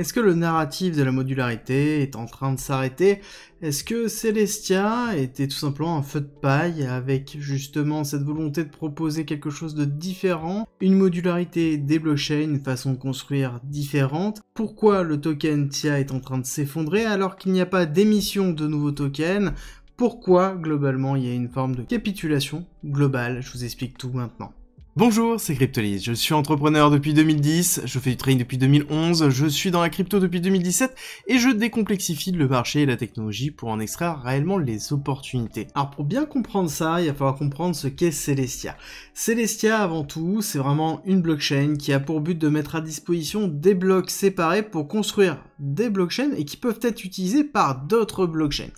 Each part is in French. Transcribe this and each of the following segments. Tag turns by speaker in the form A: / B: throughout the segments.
A: Est-ce que le narratif de la modularité est en train de s'arrêter Est-ce que Celestia était tout simplement un feu de paille avec justement cette volonté de proposer quelque chose de différent Une modularité des une façon de construire différente Pourquoi le token TIA est en train de s'effondrer alors qu'il n'y a pas d'émission de nouveaux tokens pourquoi globalement il y a une forme de capitulation globale. Je vous explique tout maintenant. Bonjour, c'est Cryptolise. Je suis entrepreneur depuis 2010, je fais du trading depuis 2011, je suis dans la crypto depuis 2017 et je décomplexifie le marché et la technologie pour en extraire réellement les opportunités. Alors pour bien comprendre ça, il va falloir comprendre ce qu'est Celestia. Celestia avant tout, c'est vraiment une blockchain qui a pour but de mettre à disposition des blocs séparés pour construire des blockchains et qui peuvent être utilisés par d'autres blockchains.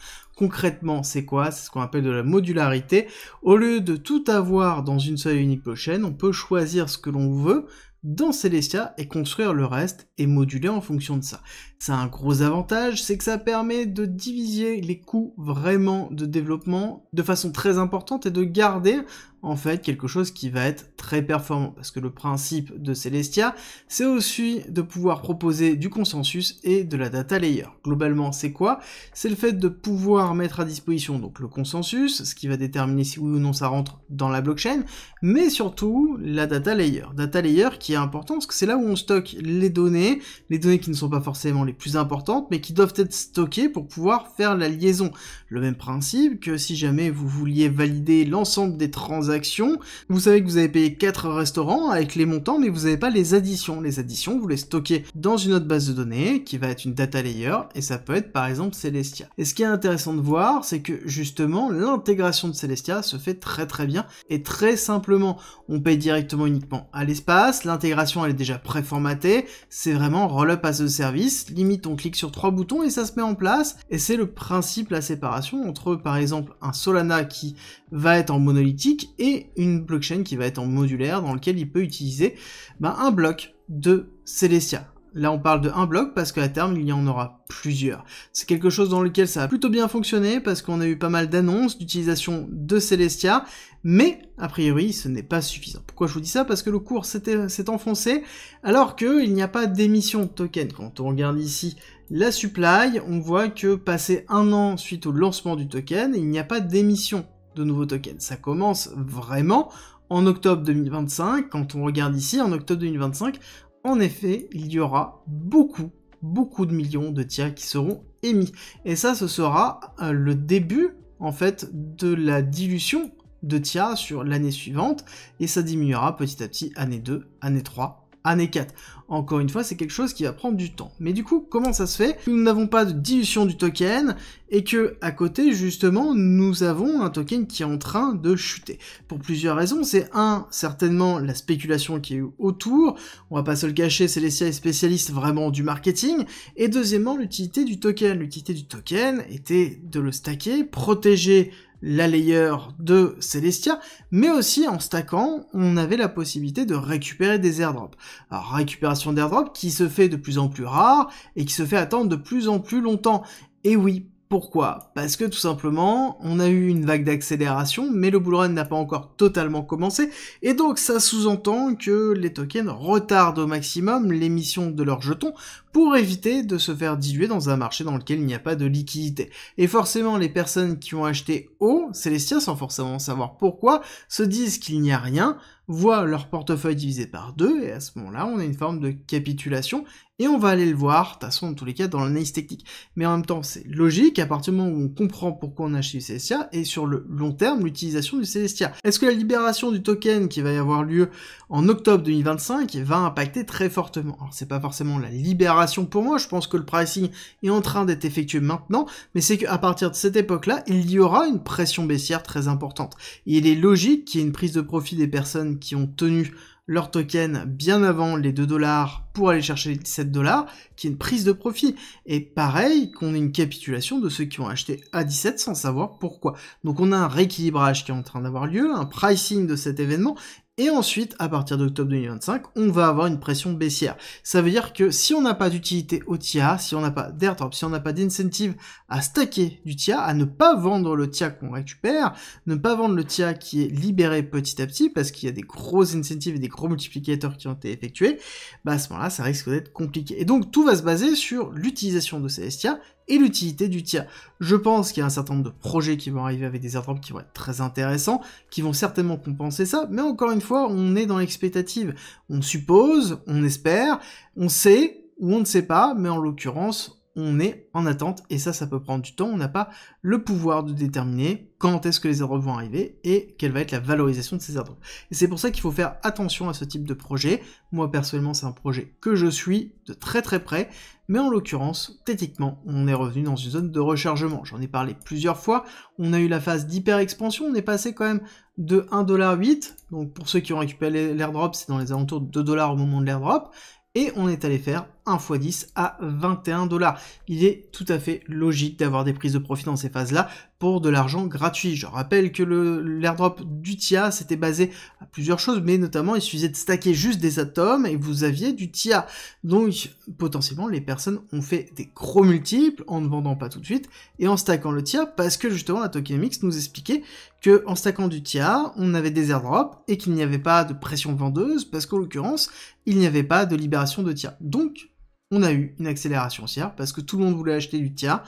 A: Concrètement, c'est quoi C'est ce qu'on appelle de la modularité. Au lieu de tout avoir dans une seule et unique chaîne, on peut choisir ce que l'on veut dans Celestia et construire le reste et moduler en fonction de ça. C'est un gros avantage, c'est que ça permet de diviser les coûts vraiment de développement de façon très importante et de garder en fait quelque chose qui va être très performant. Parce que le principe de Celestia, c'est aussi de pouvoir proposer du consensus et de la data layer. Globalement, c'est quoi C'est le fait de pouvoir mettre à disposition donc le consensus, ce qui va déterminer si oui ou non ça rentre dans la blockchain, mais surtout la data layer. Data layer qui important, parce que c'est là où on stocke les données, les données qui ne sont pas forcément les plus importantes, mais qui doivent être stockées pour pouvoir faire la liaison. Le même principe que si jamais vous vouliez valider l'ensemble des transactions, vous savez que vous avez payé quatre restaurants avec les montants, mais vous n'avez pas les additions. Les additions, vous les stockez dans une autre base de données, qui va être une data layer, et ça peut être par exemple Celestia. Et ce qui est intéressant de voir, c'est que justement, l'intégration de Celestia se fait très très bien et très simplement. On paye directement uniquement à l'espace, l'intégration elle est déjà préformatée, c'est vraiment roll-up as a service, limite on clique sur trois boutons et ça se met en place, et c'est le principe la séparation entre par exemple un Solana qui va être en monolithique et une blockchain qui va être en modulaire dans lequel il peut utiliser ben, un bloc de Celestia. Là, on parle de un bloc parce qu'à terme, il y en aura plusieurs. C'est quelque chose dans lequel ça a plutôt bien fonctionné parce qu'on a eu pas mal d'annonces d'utilisation de Celestia, mais a priori, ce n'est pas suffisant. Pourquoi je vous dis ça Parce que le cours s'est enfoncé alors qu'il n'y a pas d'émission de token. Quand on regarde ici la supply, on voit que passé un an suite au lancement du token, il n'y a pas d'émission de nouveaux tokens. Ça commence vraiment en octobre 2025, quand on regarde ici, en octobre 2025, en effet, il y aura beaucoup, beaucoup de millions de tiers qui seront émis. Et ça, ce sera euh, le début, en fait, de la dilution de TIA sur l'année suivante, et ça diminuera petit à petit, année 2, année 3, année 4. Encore une fois, c'est quelque chose qui va prendre du temps. Mais du coup, comment ça se fait Nous n'avons pas de dilution du token et que à côté, justement, nous avons un token qui est en train de chuter. Pour plusieurs raisons, c'est un, certainement la spéculation qui est autour, on va pas se le cacher, Celestia est spécialiste vraiment du marketing, et deuxièmement, l'utilité du token. L'utilité du token était de le stacker, protéger la layer de Celestia, mais aussi en stackant, on avait la possibilité de récupérer des airdrops. Alors récupération d'airdrops qui se fait de plus en plus rare et qui se fait attendre de plus en plus longtemps. Et oui, pourquoi Parce que tout simplement, on a eu une vague d'accélération, mais le bullrun n'a pas encore totalement commencé, et donc ça sous-entend que les tokens retardent au maximum l'émission de leurs jetons pour éviter de se faire diluer dans un marché dans lequel il n'y a pas de liquidité. Et forcément, les personnes qui ont acheté haut, Celestia, sans forcément savoir pourquoi, se disent qu'il n'y a rien, voient leur portefeuille divisé par deux, et à ce moment-là, on a une forme de capitulation, et on va aller le voir, de toute façon, dans tous les cas, dans l'analyse technique. Mais en même temps, c'est logique, à partir du moment où on comprend pourquoi on achète du Celestia, et sur le long terme, l'utilisation du Celestia. Est-ce que la libération du token qui va y avoir lieu en octobre 2025 va impacter très fortement Alors, c'est pas forcément la libération pour moi, je pense que le pricing est en train d'être effectué maintenant, mais c'est qu'à partir de cette époque-là, il y aura une pression baissière très importante. Et il est logique qu'il y ait une prise de profit des personnes qui ont tenu leur token bien avant les 2 dollars pour aller chercher les 17 dollars, qui est une prise de profit. Et pareil, qu'on ait une capitulation de ceux qui ont acheté à 17 sans savoir pourquoi. Donc on a un rééquilibrage qui est en train d'avoir lieu, un pricing de cet événement, et ensuite, à partir d'octobre 2025, on va avoir une pression baissière. Ça veut dire que si on n'a pas d'utilité au TIA, si on n'a pas d'airdrop, si on n'a pas d'incentive à stacker du TIA, à ne pas vendre le TIA qu'on récupère, ne pas vendre le TIA qui est libéré petit à petit parce qu'il y a des gros incentives et des gros multiplicateurs qui ont été effectués, bah à ce moment-là, ça risque d'être compliqué. Et donc, tout va se baser sur l'utilisation de ces STIA et l'utilité du tir. Je pense qu'il y a un certain nombre de projets qui vont arriver avec des airdrops qui vont être très intéressants, qui vont certainement compenser ça, mais encore une fois, on est dans l'expectative. On suppose, on espère, on sait ou on ne sait pas, mais en l'occurrence, on est en attente et ça, ça peut prendre du temps. On n'a pas le pouvoir de déterminer quand est-ce que les airdrops vont arriver et quelle va être la valorisation de ces airdrops. Et c'est pour ça qu'il faut faire attention à ce type de projet. Moi, personnellement, c'est un projet que je suis de très très près, mais en l'occurrence, thétiquement, on est revenu dans une zone de rechargement. J'en ai parlé plusieurs fois. On a eu la phase d'hyper-expansion. On est passé quand même de 1,8$. Donc, pour ceux qui ont récupéré l'airdrop, c'est dans les alentours de 2$ au moment de l'airdrop. Et on est allé faire 1 x 10 à 21 dollars. Il est tout à fait logique d'avoir des prises de profit dans ces phases-là pour de l'argent gratuit. Je rappelle que l'airdrop du TIA s'était basé à plusieurs choses, mais notamment il suffisait de stacker juste des atomes et vous aviez du TIA. Donc potentiellement les personnes ont fait des gros multiples en ne vendant pas tout de suite et en stackant le TIA parce que justement la tokenomics nous expliquait que en stackant du TIA, on avait des airdrops et qu'il n'y avait pas de pression vendeuse parce qu'en l'occurrence, il n'y avait pas de libération de TIA. Donc on a eu une accélération haussière hein, parce que tout le monde voulait acheter du tiers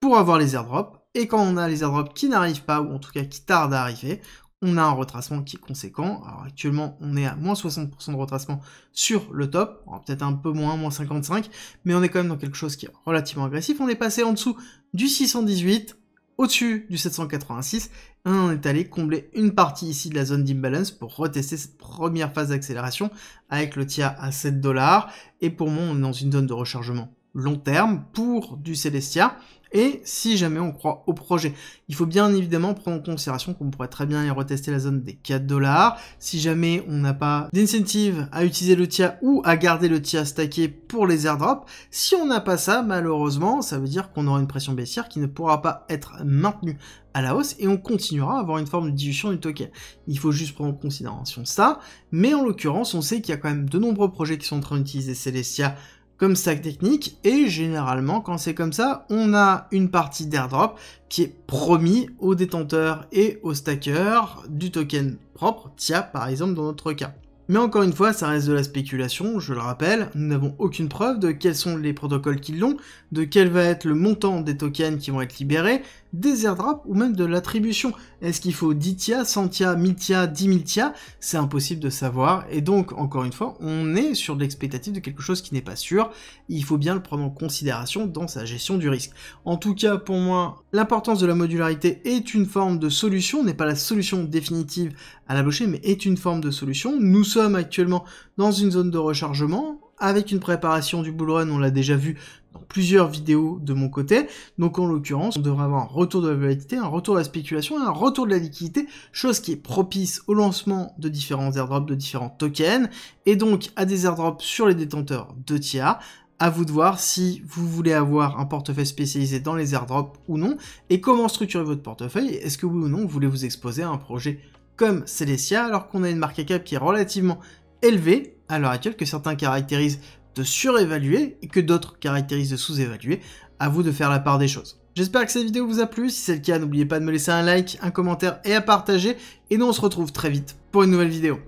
A: pour avoir les airdrops. Et quand on a les airdrops qui n'arrivent pas, ou en tout cas qui tardent à arriver, on a un retracement qui est conséquent. Alors actuellement, on est à moins 60% de retracement sur le top, peut-être un peu moins, moins 55, mais on est quand même dans quelque chose qui est relativement agressif. On est passé en dessous du 618, au-dessus du 786 on est allé combler une partie ici de la zone d'imbalance pour retester cette première phase d'accélération avec le TIA à 7 dollars et pour moi on est dans une zone de rechargement long terme pour du Celestia, et si jamais on croit au projet. Il faut bien évidemment prendre en considération qu'on pourrait très bien y retester la zone des 4 dollars. Si jamais on n'a pas d'incentive à utiliser le TIA ou à garder le TIA stacké pour les airdrops, si on n'a pas ça, malheureusement, ça veut dire qu'on aura une pression baissière qui ne pourra pas être maintenue à la hausse et on continuera à avoir une forme de dilution du token. Il faut juste prendre en considération ça, mais en l'occurrence, on sait qu'il y a quand même de nombreux projets qui sont en train d'utiliser Celestia comme stack technique et généralement quand c'est comme ça on a une partie d'airdrop qui est promis aux détenteurs et aux stacker du token propre, TIA par exemple dans notre cas. Mais encore une fois, ça reste de la spéculation, je le rappelle, nous n'avons aucune preuve de quels sont les protocoles qui l'ont, de quel va être le montant des tokens qui vont être libérés, des airdrops ou même de l'attribution. Est-ce qu'il faut 10 tia, 100 tia, 1000 tia, C'est impossible de savoir. Et donc, encore une fois, on est sur de l'expectative de quelque chose qui n'est pas sûr. Il faut bien le prendre en considération dans sa gestion du risque. En tout cas, pour moi, l'importance de la modularité est une forme de solution, n'est pas la solution définitive à la mais est une forme de solution. Nous sommes actuellement dans une zone de rechargement avec une préparation du bull run, on l'a déjà vu, plusieurs vidéos de mon côté. Donc en l'occurrence, on devrait avoir un retour de la volatilité, un retour de la spéculation et un retour de la liquidité, chose qui est propice au lancement de différents airdrops, de différents tokens, et donc à des airdrops sur les détenteurs de TIA, à vous de voir si vous voulez avoir un portefeuille spécialisé dans les airdrops ou non, et comment structurer votre portefeuille. Est-ce que oui ou non vous voulez vous exposer à un projet comme Celestia, alors qu'on a une à cap qui est relativement élevée à l'heure actuelle, que certains caractérisent de surévaluer, et que d'autres caractérisent de sous évaluer À vous de faire la part des choses. J'espère que cette vidéo vous a plu, si c'est le cas n'oubliez pas de me laisser un like, un commentaire et à partager, et nous on se retrouve très vite pour une nouvelle vidéo.